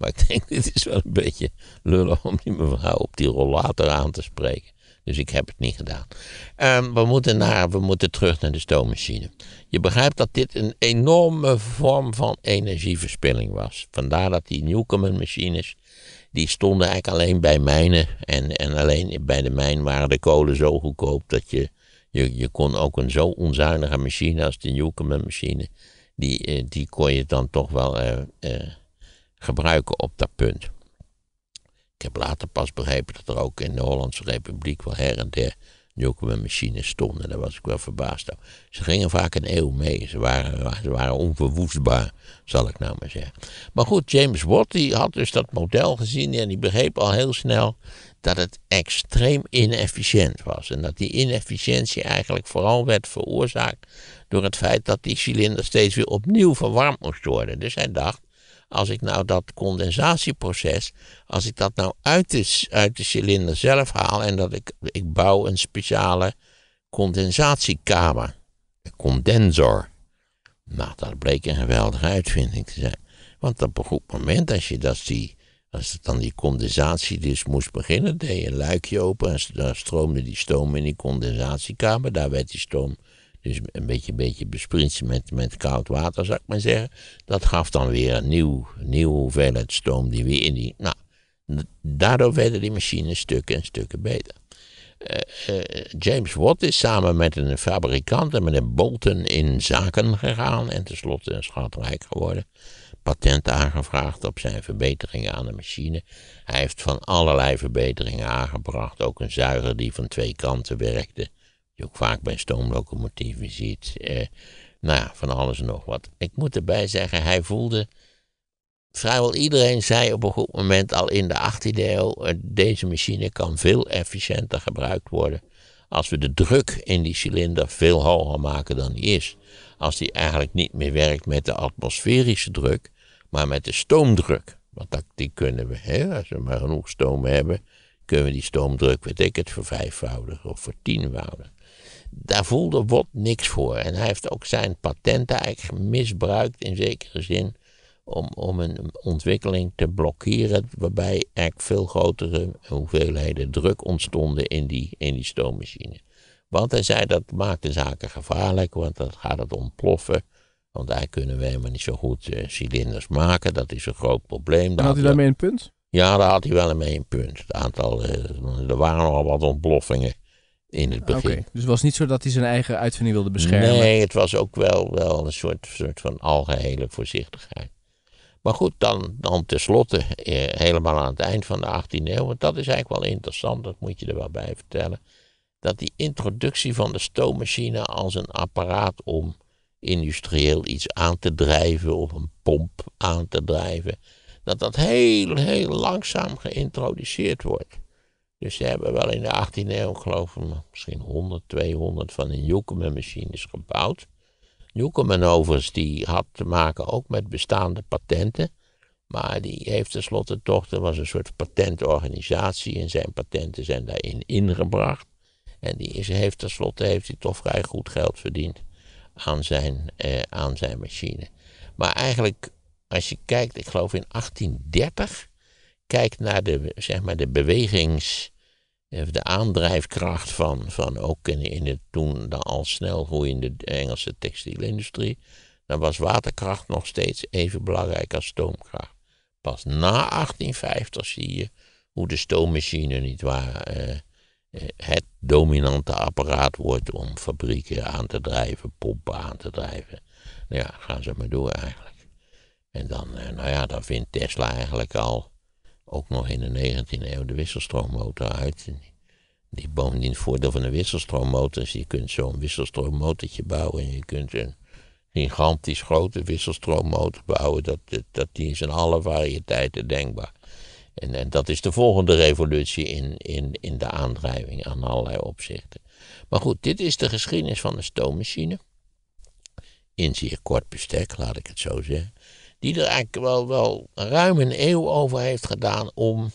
Maar ik denk, <laughs> dit is wel een beetje lullig om die mevrouw op die rollator aan te spreken. Dus ik heb het niet gedaan. Ehm, we, moeten naar, we moeten terug naar de stoommachine. Je begrijpt dat dit een enorme vorm van energieverspilling was. Vandaar dat die Newcomen-machines, die stonden eigenlijk alleen bij mijnen. En, en alleen bij de mijn waren de kolen zo goedkoop dat je, je, je kon ook een zo onzuinige machine als de Newcomen-machine, die, eh, die kon je dan toch wel... Eh, eh, gebruiken op dat punt. Ik heb later pas begrepen dat er ook in de Hollandse Republiek wel her en der machines stonden. Daar was ik wel verbaasd over. Ze gingen vaak een eeuw mee. Ze waren, ze waren onverwoestbaar, zal ik nou maar zeggen. Maar goed, James Watt die had dus dat model gezien en die begreep al heel snel dat het extreem inefficiënt was. En dat die inefficiëntie eigenlijk vooral werd veroorzaakt door het feit dat die cilinder steeds weer opnieuw verwarmd moest worden. Dus hij dacht, als ik nou dat condensatieproces, als ik dat nou uit de, uit de cilinder zelf haal en dat ik, ik bouw een speciale condensatiekamer, een condensor. Nou, dat bleek een geweldige uitvinding te zijn. Want op een goed moment, als je dat die, als dan die condensatie dus moest beginnen, deed je een luikje open en dan stroomde die stoom in die condensatiekamer. Daar werd die stoom dus een beetje, beetje besprinsen met, met koud water, zou ik maar zeggen. Dat gaf dan weer een nieuw, nieuwe hoeveelheid stoom die weer in die... Nou, daardoor werden die machines stukken en stukken beter. Eh, eh, James Watt is samen met een fabrikant en met een Bolton in zaken gegaan en tenslotte een schatrijk geworden. Patent aangevraagd op zijn verbeteringen aan de machine. Hij heeft van allerlei verbeteringen aangebracht, ook een zuiger die van twee kanten werkte je ook vaak bij stoomlocomotieven ziet. Eh, nou ja, van alles en nog wat. Ik moet erbij zeggen, hij voelde. Vrijwel iedereen zei op een goed moment al in de 18e eeuw: eh, deze machine kan veel efficiënter gebruikt worden. Als we de druk in die cilinder veel hoger maken dan die is. Als die eigenlijk niet meer werkt met de atmosferische druk, maar met de stoomdruk. Want dat, die kunnen we, hè, als we maar genoeg stoom hebben, kunnen we die stoomdruk, weet ik het, vijfvoudig of vertienvoudigen daar voelde Watt niks voor. En hij heeft ook zijn patenten eigenlijk misbruikt in zekere zin. Om, om een ontwikkeling te blokkeren, waarbij eigenlijk veel grotere hoeveelheden druk ontstonden in die, in die stoommachine. Want hij zei dat maakt de zaken gevaarlijk, want dan gaat het ontploffen. Want daar kunnen we helemaal niet zo goed eh, cilinders maken. Dat is een groot probleem. had, had hij daarmee een punt? Ja, daar had hij wel mee een punt. Het aantal, eh, er waren al wat ontploffingen in het Dus het was niet zo dat hij zijn eigen uitvinding wilde beschermen? Nee, het was ook wel, wel een soort, soort van algehele voorzichtigheid. Maar goed, dan, dan tenslotte, eh, helemaal aan het eind van de 18e eeuw, want dat is eigenlijk wel interessant, dat moet je er wel bij vertellen, dat die introductie van de stoommachine als een apparaat om industrieel iets aan te drijven of een pomp aan te drijven, dat dat heel, heel langzaam geïntroduceerd wordt. Dus ze hebben wel in de 18e eeuw, geloof ik, misschien 100, 200 van een Joekemen-machines gebouwd. Joekemen overigens, die had te maken ook met bestaande patenten. Maar die heeft tenslotte toch, er was een soort patentorganisatie en zijn patenten zijn daarin ingebracht. En die heeft tenslotte heeft hij toch vrij goed geld verdiend aan zijn, eh, aan zijn machine. Maar eigenlijk, als je kijkt, ik geloof in 1830, kijkt naar de, zeg maar, de bewegings de aandrijfkracht van, van ook in, in de toen dan al snel groeiende Engelse textielindustrie, dan was waterkracht nog steeds even belangrijk als stoomkracht. Pas na 1850 zie je hoe de stoommachine, niet waar, eh, eh, het dominante apparaat wordt om fabrieken aan te drijven, pompen aan te drijven. Nou ja, gaan ze maar door eigenlijk. En dan, eh, nou ja, dan vindt Tesla eigenlijk al ook nog in de 19e eeuw de wisselstroommotor uit. Die bovendien het voordeel van de wisselstroommotor. is, dus je kunt zo'n wisselstroommotortje bouwen en je kunt een gigantisch grote wisselstroommotor bouwen, dat, dat, die is in alle variëteiten denkbaar. En, en dat is de volgende revolutie in, in, in de aandrijving aan allerlei opzichten. Maar goed, dit is de geschiedenis van de stoommachine. In zeer kort bestek, laat ik het zo zeggen die er eigenlijk wel, wel ruim een eeuw over heeft gedaan om,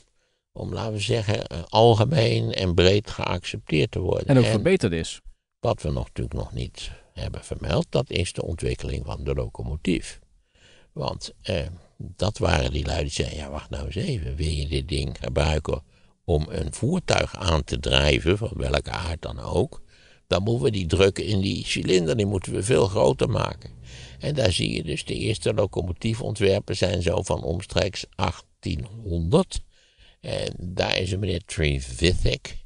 om, laten we zeggen, eh, algemeen en breed geaccepteerd te worden. En ook verbeterd is. Wat we nog, natuurlijk nog niet hebben vermeld, dat is de ontwikkeling van de locomotief. Want eh, dat waren die lui die zeiden, ja wacht nou eens even, wil je dit ding gebruiken om een voertuig aan te drijven, van welke aard dan ook, dan moeten we die druk in die cilinder, die moeten we veel groter maken. En daar zie je dus de eerste locomotiefontwerpen zijn zo van omstreeks 1800. En daar is een meneer Trevithick,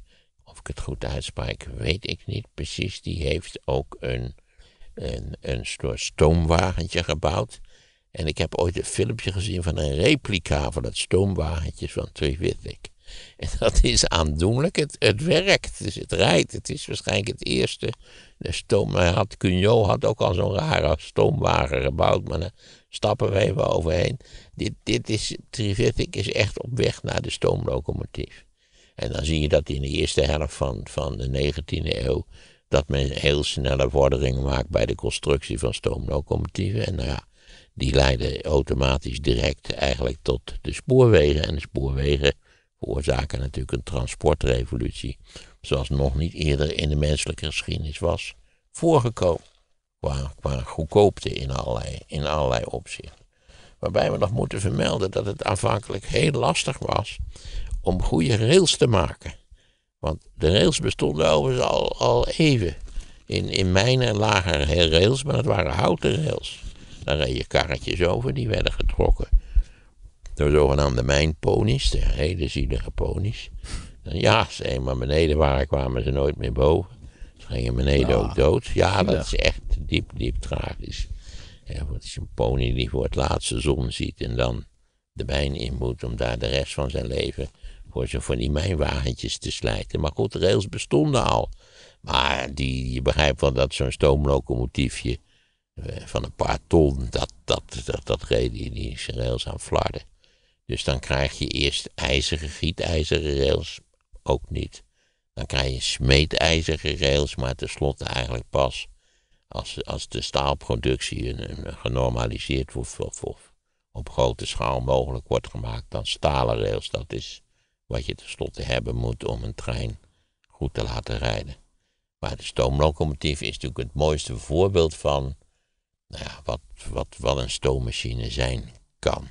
of ik het goed uitspreek, weet ik niet precies. Die heeft ook een, een, een soort stoomwagentje gebouwd. En ik heb ooit een filmpje gezien van een replica van dat stoomwagentje van Trevithick. En dat is aandoenlijk. Het, het werkt, het rijdt. Het is waarschijnlijk het eerste. De stoom, had, Cugnot had ook al zo'n rare stoomwagen gebouwd, maar daar stappen we even overheen. Dit, dit is, Trivific is echt op weg naar de stoomlocomotief. En dan zie je dat in de eerste helft van, van de 19e eeuw dat men heel snelle vorderingen maakt bij de constructie van stoomlocomotieven. En nou ja, die leiden automatisch direct eigenlijk tot de spoorwegen. En de spoorwegen veroorzaken natuurlijk een transportrevolutie, zoals nog niet eerder in de menselijke geschiedenis was voorgekomen. Qua, qua goedkoopte in allerlei, in allerlei opzichten. Waarbij we nog moeten vermelden dat het aanvankelijk heel lastig was om goede rails te maken. Want de rails bestonden overigens al, al even. In, in mijnen lagen rails, maar dat waren houten rails. Daar reed je karretjes over, die werden getrokken door zogenaamde mijnponies, de hele zielige ponies. En ja, ze eenmaal beneden waren, kwamen ze nooit meer boven. Ze gingen beneden ook dood. Ja, dat is echt diep, diep tragisch. Ja, het is een pony die voor het laatste zon ziet en dan de mijn in moet om daar de rest van zijn leven voor zijn van die mijnwagentjes te slijten. Maar goed, de rails bestonden al. Maar die, je begrijpt wel dat zo'n stoomlocomotiefje eh, van een paar ton, dat, dat, dat, dat reed die, die rails aan flarden. Dus dan krijg je eerst ijzeren, gietijzeren rails, ook niet. Dan krijg je smeedijzeren rails, maar tenslotte eigenlijk pas als, als de staalproductie genormaliseerd wordt of, op grote schaal mogelijk wordt gemaakt, dan stalen rails. Dat is wat je tenslotte hebben moet om een trein goed te laten rijden. Maar de stoomlocomotief is natuurlijk het mooiste voorbeeld van nou ja, wat, wat, wat een stoommachine zijn kan.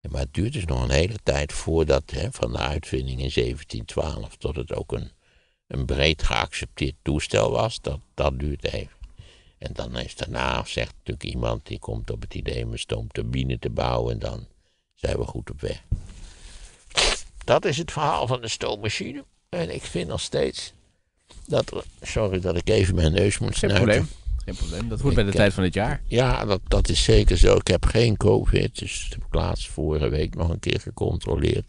Maar het duurt dus nog een hele tijd voordat hè, van de uitvinding in 1712 tot het ook een, een breed geaccepteerd toestel was. Dat, dat duurt even. En dan is daarna, zegt natuurlijk iemand, die komt op het idee om een stoomturbine te bouwen. En dan zijn we goed op weg. Dat is het verhaal van de stoommachine. En ik vind nog steeds dat. Sorry dat ik even mijn neus moet snuiten. Geen probleem dat hoort bij de eh, tijd van het jaar. Ja, dat, dat is zeker zo. Ik heb geen COVID, dus dat heb laatst vorige week nog een keer gecontroleerd.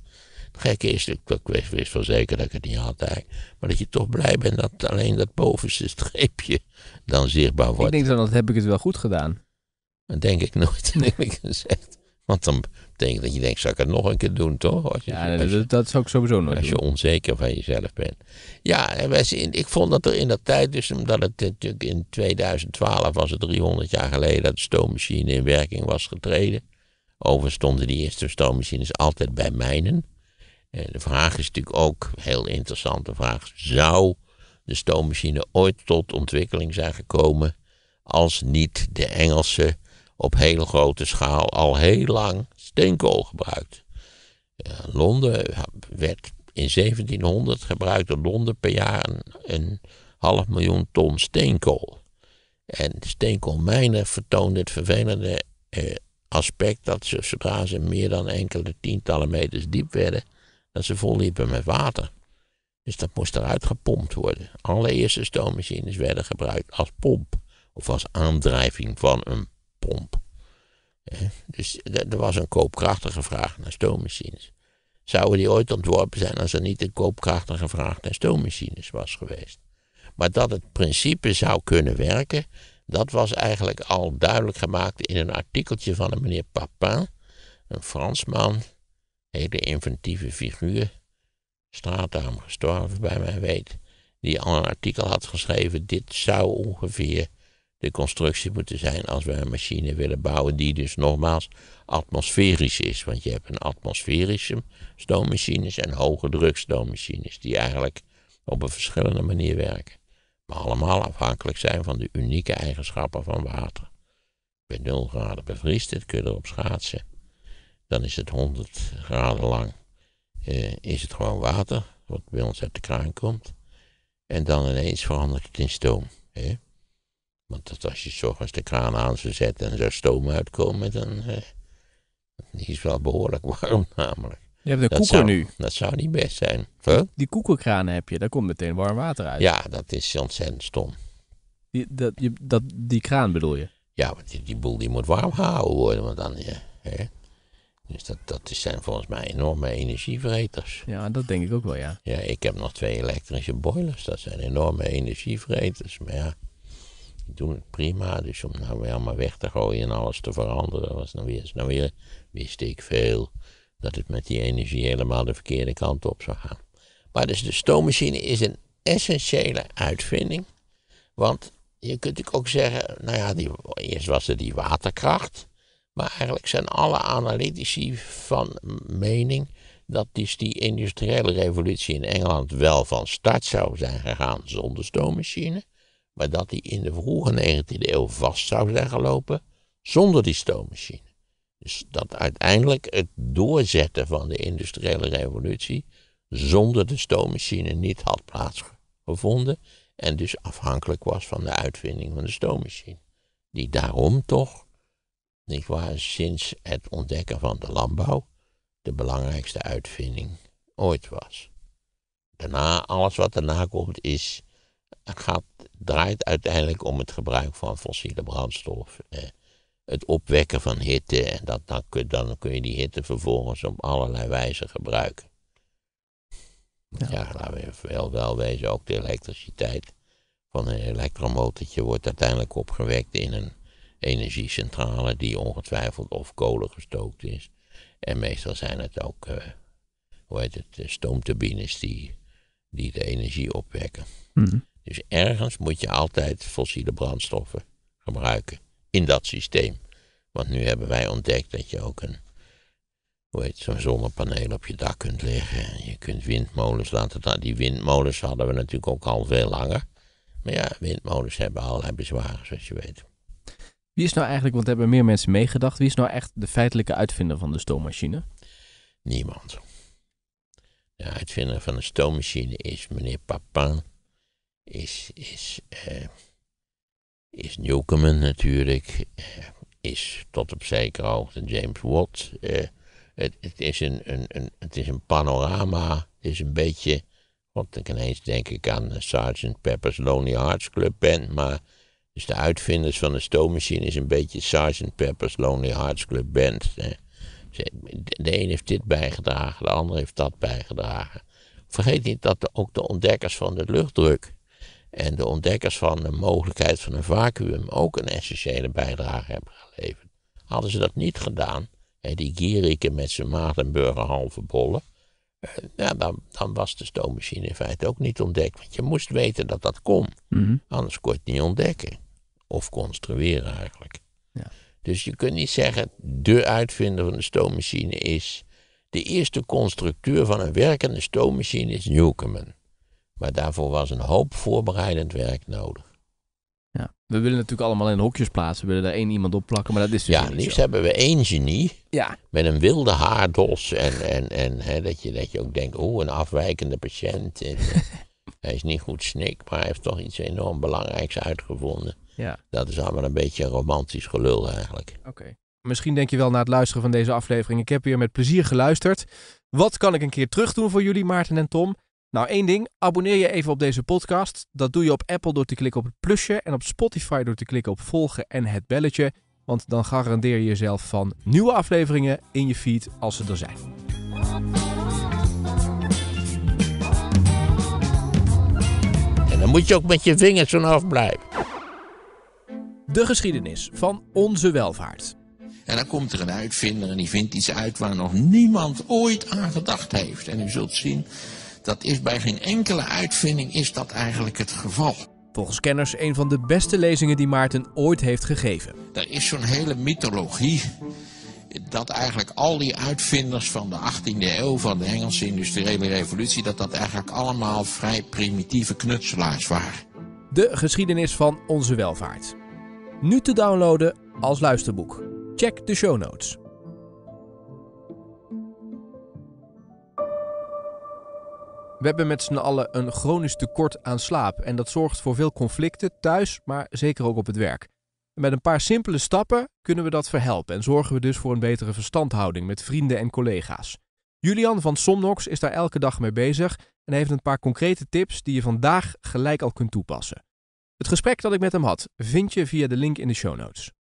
Het gekke is, ik, ik wist wel zeker dat ik het niet had Maar dat je toch blij bent dat alleen dat bovenste streepje <laughs> dan zichtbaar wordt. Ik denk dan, dat heb ik het wel goed gedaan. Dat denk ik nooit, neem <laughs> ik gezegd. Want dan betekent dat je denkt, zal ik het nog een keer doen, toch? Als je, ja, dat, zou ik sowieso nooit Als je onzeker van jezelf bent. Ja, en wij ik vond dat er in dat tijd, dus omdat het natuurlijk in 2012 was het 300 jaar geleden dat de stoommachine in werking was getreden. Overigens stonden die eerste stoommachines altijd bij mijnen. De vraag is natuurlijk ook, heel interessante vraag, zou de stoommachine ooit tot ontwikkeling zijn gekomen als niet de Engelsen op hele grote schaal al heel lang steenkool gebruikt. Eh, Londen werd in 1700 gebruikte Londen per jaar een, half miljoen ton steenkool. En steenkoolmijnen vertoonden het vervelende eh, aspect dat ze, zodra ze meer dan enkele tientallen meters diep werden, dat ze volliepen met water. Dus dat moest eruit gepompt worden. Allereerste stoommachines werden gebruikt als pomp of als aandrijving van een pomp. Dus er was een koopkrachtige vraag naar stoommachines. Zouden die ooit ontworpen zijn als er niet een koopkrachtige vraag naar stoommachines was geweest? Maar dat het principe zou kunnen werken, dat was eigenlijk al duidelijk gemaakt in een artikeltje van een meneer Papin, een Fransman, hele inventieve figuur, straatdame gestorven bij mijn weet, die al een artikel had geschreven, dit zou ongeveer de constructie moeten zijn als we een machine willen bouwen die dus nogmaals atmosferisch is. Want je hebt een atmosferische stoommachines en hoge stoommachines die eigenlijk op een verschillende manier werken. Maar allemaal afhankelijk zijn van de unieke eigenschappen van water. Bij 0 graden bevriest het, kun je erop schaatsen. Dan is het 100 graden lang. Eh, is het gewoon water, wat bij ons uit de kraan komt. En dan ineens verandert het in stoom. Hè? Want dat als je s'ochtends de kraan aan zou zetten en zou stoom uitkomen, dan eh, die is wel behoorlijk warm <laughs> namelijk. Je hebt een dat koeker nu. Dat zou niet best zijn. Huh? Die koekerkranen heb je, daar komt meteen warm water uit. Ja, dat is ontzettend stom. Die, dat, je, dat, die kraan bedoel je? Ja, want die, die boel die moet warm gehouden worden, want dan... Eh, hè? Dus dat, dat zijn volgens mij enorme energievreters. Ja, dat denk ik ook wel, ja. Ja, ik heb nog twee elektrische boilers. Dat zijn enorme energievreters. Maar ja, doen, prima. Dus om nou weer allemaal weg te gooien en alles te veranderen, was nou weer, nou weer, wist ik veel dat het met die energie helemaal de verkeerde kant op zou gaan. Maar dus de stoommachine is een essentiële uitvinding. Want je kunt natuurlijk ook zeggen, nou ja, eerst was er die waterkracht. Maar eigenlijk zijn alle analytici van mening dat dus die industriële revolutie in Engeland wel van start zou zijn gegaan zonder stoommachine maar dat die in de vroege 19e eeuw vast zou zijn gelopen zonder die stoommachine. Dus dat uiteindelijk het doorzetten van de industriële revolutie zonder de stoommachine niet had plaatsgevonden en dus afhankelijk was van de uitvinding van de stoommachine. Die daarom toch, niet waar, sinds het ontdekken van de landbouw de belangrijkste uitvinding ooit was. Daarna, alles wat daarna komt, is gaat, draait uiteindelijk om het gebruik van fossiele brandstof. Eh, het opwekken van hitte. En dat, dan, kun, dan kun je die hitte vervolgens op allerlei wijze gebruiken. Ja, laten we wel, wel wezen, ook de elektriciteit van een elektromotortje wordt uiteindelijk opgewekt in een energiecentrale die ongetwijfeld of kolen gestookt is. En meestal zijn het ook, eh, hoe heet het, eh, stoomturbines die, die de energie opwekken. Mm dus ergens moet je altijd fossiele brandstoffen gebruiken in dat systeem. Want nu hebben wij ontdekt dat je ook een, hoe heet zo'n zonnepaneel op je dak kunt leggen. En je kunt windmolens laten staan. Die windmolens hadden we natuurlijk ook al veel langer. Maar ja, windmolens hebben allerlei bezwaren, zoals je weet. Wie is nou eigenlijk, want hebben meer mensen meegedacht, wie is nou echt de feitelijke uitvinder van de stoommachine? Niemand. De uitvinder van de stoommachine is meneer Papin is, is, eh, is Newcomen natuurlijk, eh, is tot op zekere hoogte James Watt. Eh, het, het, is een, een, een, het is een panorama, het is een beetje, want ineens denk ik aan Sergeant Pepper's Lonely Hearts Club Band, maar dus de uitvinders van de stoommachine is een beetje Sergeant Pepper's Lonely Hearts Club Band. De een heeft dit bijgedragen, de ander heeft dat bijgedragen. Vergeet niet dat ook de ontdekkers van de luchtdruk en de ontdekkers van de mogelijkheid van een vacuüm ook een essentiële bijdrage hebben geleverd. Hadden ze dat niet gedaan, hè, die Gierike met zijn Maartenburger halve bollen, eh, ja, dan, dan, was de stoommachine in feite ook niet ontdekt. Want je moest weten dat dat kon. Mhm. Anders kon je het niet ontdekken. Of construeren eigenlijk. Ja. Dus je kunt niet zeggen, de uitvinder van de stoommachine is... De eerste constructeur van een werkende stoommachine is Newcomen. Maar daarvoor was een hoop voorbereidend werk nodig. Ja, we willen natuurlijk allemaal in hokjes plaatsen. We willen daar één iemand op plakken, maar dat is dus Ja, liefst hebben we één genie. Ja. Met een wilde haardos. En, en, en hè, dat, je, dat je ook denkt, oeh, een afwijkende patiënt. <laughs> Eh, hij is niet goed snik, maar hij heeft toch iets enorm belangrijks uitgevonden. Ja. Dat is allemaal een beetje een romantisch gelul eigenlijk. Oké. Misschien denk je wel na het luisteren van deze aflevering, ik heb hier met plezier geluisterd. Wat kan ik een keer terug doen voor jullie, Maarten en Tom? Nou, één ding. Abonneer je even op deze podcast. Dat doe je op Apple door te klikken op het plusje en op Spotify door te klikken op volgen en het belletje. Want dan garandeer je jezelf van nieuwe afleveringen in je feed als ze er zijn. En dan moet je ook met je vingers vanaf blijven. De geschiedenis van onze welvaart. En dan komt er een uitvinder en die vindt iets uit waar nog niemand ooit aan gedacht heeft. En u zult zien dat is bij geen enkele uitvinding is dat eigenlijk het geval. Volgens kenners een van de beste lezingen die Maarten ooit heeft gegeven. Er is zo'n hele mythologie dat eigenlijk al die uitvinders van de 18e eeuw, van de Engelse industriële revolutie, dat dat eigenlijk allemaal vrij primitieve knutselaars waren. De geschiedenis van onze welvaart. Nu te downloaden als luisterboek. Check de show notes. We hebben met z'n allen een chronisch tekort aan slaap en dat zorgt voor veel conflicten thuis, maar zeker ook op het werk. met een paar simpele stappen kunnen we dat verhelpen en zorgen we dus voor een betere verstandhouding met vrienden en collega's. Julian van Somnox is daar elke dag mee bezig en heeft een paar concrete tips die je vandaag gelijk al kunt toepassen. Het gesprek dat ik met hem had vind je via de link in de show notes.